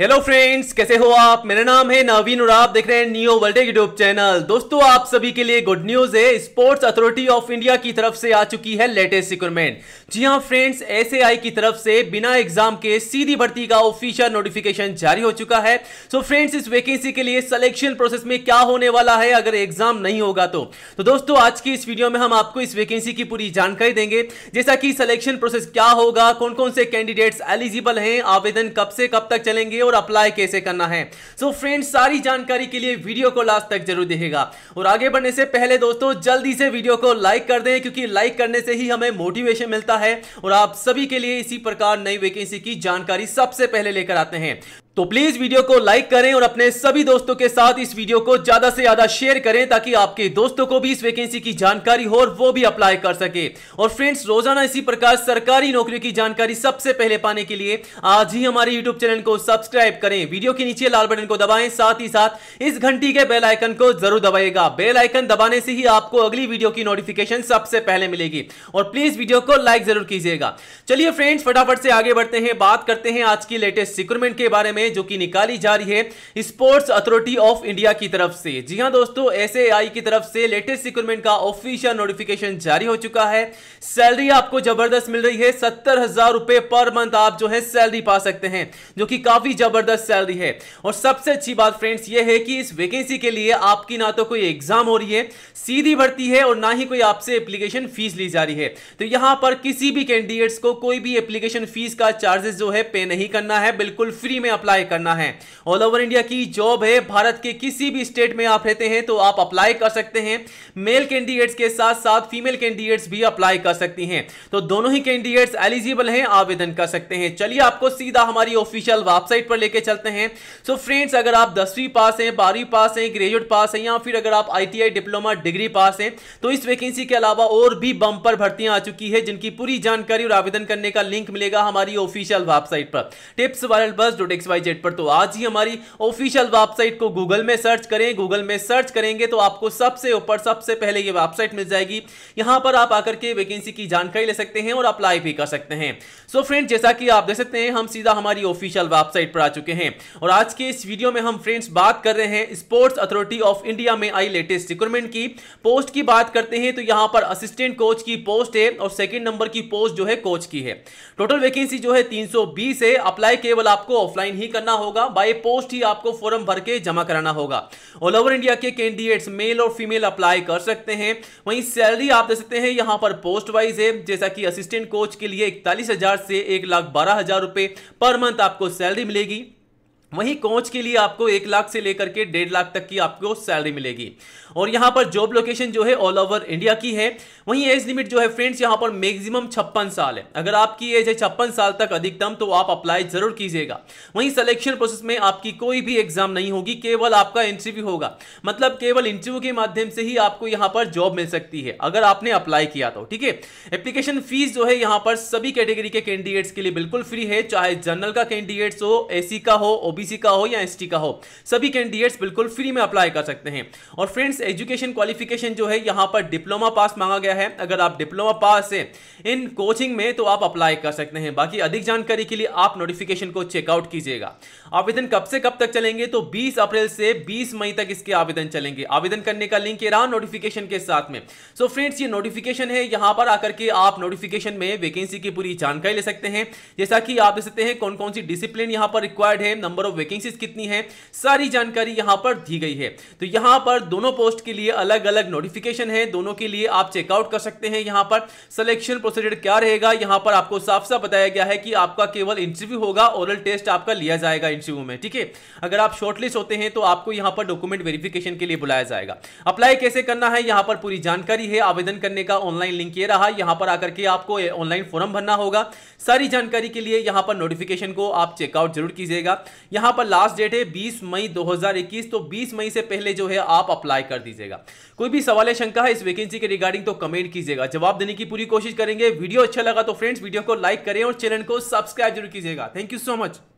hello friends कैसे हो आप मेरा नाम है नवीन और आप देख रहे हैं नियो वर्ल्ड यूट्यूब चैनल दोस्तों आप सभी के लिए गुड न्यूज है स्पोर्ट्स अथॉरिटी ऑफ इंडिया की तरफ से आ चुकी है लेटेस्ट रिक्वायरमेंट जी हां फ्रेंड्स एस की तरफ से बिना एग्जाम के सीधी भर्ती का ऑफिशियल नोटिफिकेशन जारी हो चुका है सो so, फ्रेंड्स इस वैकेंसी के लिए सिलेक्शन प्रोसेस में क्या होने वाला है अगर एग्जाम नहीं होगा तो तो दोस्तों आज की इस वीडियो में हम आपको इस वैकेंसी की पूरी जानकारी देंगे जैसा कि सिलेक्शन प्रोसेस क्या होगा कौन कौन से कैंडिडेट्स एलिजिबल हैं आवेदन कब से कब तक चलेंगे और अप्लाई कैसे करना है सो so फ्रेंड्स सारी जानकारी के लिए वीडियो को लास्ट तक जरूर देखेगा और आगे बढ़ने से पहले दोस्तों जल्दी से वीडियो को लाइक कर दें क्योंकि लाइक करने से ही हमें मोटिवेशन मिलता है और आप सभी के लिए इसी प्रकार नई वैकेंसी की जानकारी सबसे पहले लेकर आते हैं तो प्लीज वीडियो को लाइक करें और अपने सभी दोस्तों के साथ इस वीडियो को ज्यादा से ज्यादा शेयर करें ताकि आपके दोस्तों को भी इस वैकेंसी की जानकारी हो और वो भी अप्लाई कर सके और फ्रेंड्स रोजाना इसी प्रकार सरकारी नौकरी की जानकारी सबसे पहले पाने के लिए आज ही हमारे यूट्यूब चैनल को सब्सक्राइब करें वीडियो के नीचे लाल बटन को दबाएं साथ ही साथ इस घंटी के बेलाइकन को जरूर दबाएगा बेलाइकन दबाने से ही आपको अगली वीडियो की नोटिफिकेशन सबसे पहले मिलेगी और प्लीज वीडियो को लाइक जरूर कीजिएगा चलिए फ्रेंड्स फटाफट से आगे बढ़ते हैं बात करते हैं आज की लेटेस्ट रिक्रूटमेंट के बारे में जो कि निकाली जा रही है स्पोर्ट्स अथॉरिटी ऑफ इंडिया की तरफ से जी हाँ दोस्तों एस की तरफ से लेटेस्ट रिक्रूटमेंट का ऑफिशियल नोटिफिकेशन जारी हो चुका है सैलरी आपको जबरदस्त मिल रही है सत्तर हजार रुपए पर मंथ आप जो है सैलरी पा सकते हैं जो कि काफी जबरदस्त सैलरी है और सबसे अच्छी बात फ्रेंड्स ये है कि इस वैकेंसी के लिए आपकी ना तो कोई एग्जाम हो रही है सीधी भर्ती है और ना ही कोई आपसे एप्लीकेशन फीस ली जा रही है तो यहां पर किसी भी कैंडिडेट्स को कोई भी एप्लीकेशन फीस का चार्जेस जो है पे नहीं करना है बिल्कुल फ्री में अप्लाई अप्लाई करना है ऑल ओवर इंडिया की जॉब है भारत के किसी भी स्टेट में आप रहते हैं तो आप अप्लाई कर सकते हैं मेल कैंडिडेट्स के साथ साथ फीमेल कैंडिडेट्स भी अप्लाई कर सकती हैं तो दोनों ही कैंडिडेट्स एलिजिबल हैं आवेदन कर सकते हैं चलिए आपको सीधा हमारी ऑफिशियल वेबसाइट पर लेके चलते हैं सो so फ्रेंड्स अगर आप दसवीं पास हैं बारहवीं पास हैं ग्रेजुएट पास हैं या फिर अगर आप आईटीआई डिप्लोमा डिग्री पास हैं तो इस वैकेंसी के अलावा और भी बम्पर भर्तियां आ चुकी है जिनकी पूरी जानकारी और आवेदन करने का लिंक मिलेगा हमारी ऑफिशियल वेबसाइट पर tips viral bus dot X Y Y Z पर तो आज ही हमारी ऑफिशियल वेबसाइट को गूगल में सर्च करें गूगल में सर्च करेंगे तो आपको सबसे ऊपर सबसे पहले ये वेबसाइट मिल जाएगी यहां पर आप आकर के वैकेंसी की जानकारी ले सकते हैं और अप्लाई भी कर सकते हैं सो so फ्रेंड जैसा कि आप देख सकते हैं हम सीधा हमारी ऑफिशियल वेबसाइट पर आ चुके हैं और आज के इस वीडियो में हम फ्रेंड्स बात कर रहे हैं स्पोर्ट्स अथॉरिटी ऑफ इंडिया में आई लेटेस्ट रिक्रूटमेंट की पोस्ट की बात करते हैं तो यहां पर असिस्टेंट कोच की पोस्ट है और सेकेंड नंबर की पोस्ट जो है कोच की है टोटल वैकेंसी जो है तीन है अप्लाई केवल आपको ऑफलाइन ही करना होगा बाई पोस्ट ही आपको फॉर्म भर के जमा कराना होगा ऑल ओवर इंडिया के कैंडिडेट्स मेल और फीमेल अप्लाई कर सकते हैं वहीं सैलरी आप दे सकते हैं यहां पर पोस्ट वाइज है जैसा कि असिस्टेंट कोच के लिए इकतालीस से एक लाख बारह हजार रुपए पर मंथ आपको सैलरी मिलेगी वहीं कोच के लिए आपको एक लाख से लेकर के डेढ़ लाख तक की आपको सैलरी मिलेगी और यहाँ पर जॉब लोकेशन जो है ऑल ओवर इंडिया की है वहीं एज लिमिट जो है फ्रेंड्स यहां पर मैक्सिमम छप्पन साल है अगर आपकी एज है छप्पन साल तक अधिकतम तो आप अप्लाई जरूर कीजिएगा वहीं सिलेक्शन प्रोसेस में आपकी कोई भी एग्जाम नहीं होगी केवल आपका इंटरव्यू होगा मतलब केवल इंटरव्यू के माध्यम से ही आपको यहाँ पर जॉब मिल सकती है अगर आपने अप्लाई किया तो ठीक है एप्लीकेशन फीस जो है यहाँ पर सभी कैटेगरी के कैंडिडेट्स के लिए बिल्कुल फ्री है चाहे जनरल का कैंडिडेट्स हो ए का हो ओबी ओबीसी का हो या एस का हो सभी कैंडिडेट्स बिल्कुल फ्री में अप्लाई कर सकते हैं और फ्रेंड्स एजुकेशन क्वालिफिकेशन जो है यहाँ पर डिप्लोमा पास मांगा गया है अगर आप डिप्लोमा पास है इन कोचिंग में तो आप अप्लाई कर सकते हैं बाकी अधिक जानकारी के लिए आप नोटिफिकेशन को चेकआउट कीजिएगा आवेदन कब से कब तक चलेंगे तो 20 अप्रैल से 20 मई तक इसके आवेदन चलेंगे आवेदन करने का लिंक रहा नोटिफिकेशन के साथ में सो so फ्रेंड्स ये नोटिफिकेशन है यहाँ पर आकर के आप नोटिफिकेशन में वैकेंसी की पूरी जानकारी ले सकते हैं जैसा कि आप देख सकते हैं कौन कौन सी डिसिप्लिन यहाँ पर रिक्वायर्ड है नंबर ऑफ वैकेंसीज कितनी है सारी जानकारी यहां पर दी गई है तो यहां पर दोनों पोस्ट के लिए अलग अलग नोटिफिकेशन है दोनों के लिए आप चेकआउट कर सकते हैं यहां पर सिलेक्शन प्रोसीजर क्या रहेगा यहां पर आपको साफ साफ बताया गया है कि आपका केवल इंटरव्यू होगा ओरल टेस्ट आपका लिया जाएगा इंटरव्यू में ठीक है अगर आप शॉर्टलिस्ट होते हैं तो आपको यहां पर डॉक्यूमेंट वेरिफिकेशन के लिए बुलाया जाएगा अप्लाई कैसे करना है यहां पर पूरी जानकारी है आवेदन करने का ऑनलाइन लिंक ये रहा यहां पर आकर के आपको ऑनलाइन फॉर्म भरना होगा सारी जानकारी के लिए यहां पर नोटिफिकेशन को आप चेकआउट जरूर कीजिएगा यहां पर लास्ट डेट है 20 मई 2021 तो 20 मई से पहले जो है आप अप्लाई कर दीजिएगा कोई भी सवाल या शंका है इस वैकेंसी के रिगार्डिंग तो कमेंट कीजिएगा जवाब देने की पूरी कोशिश करेंगे वीडियो अच्छा लगा तो फ्रेंड्स वीडियो को लाइक करें और चैनल को सब्सक्राइब जरूर कीजिएगा थैंक यू सो मच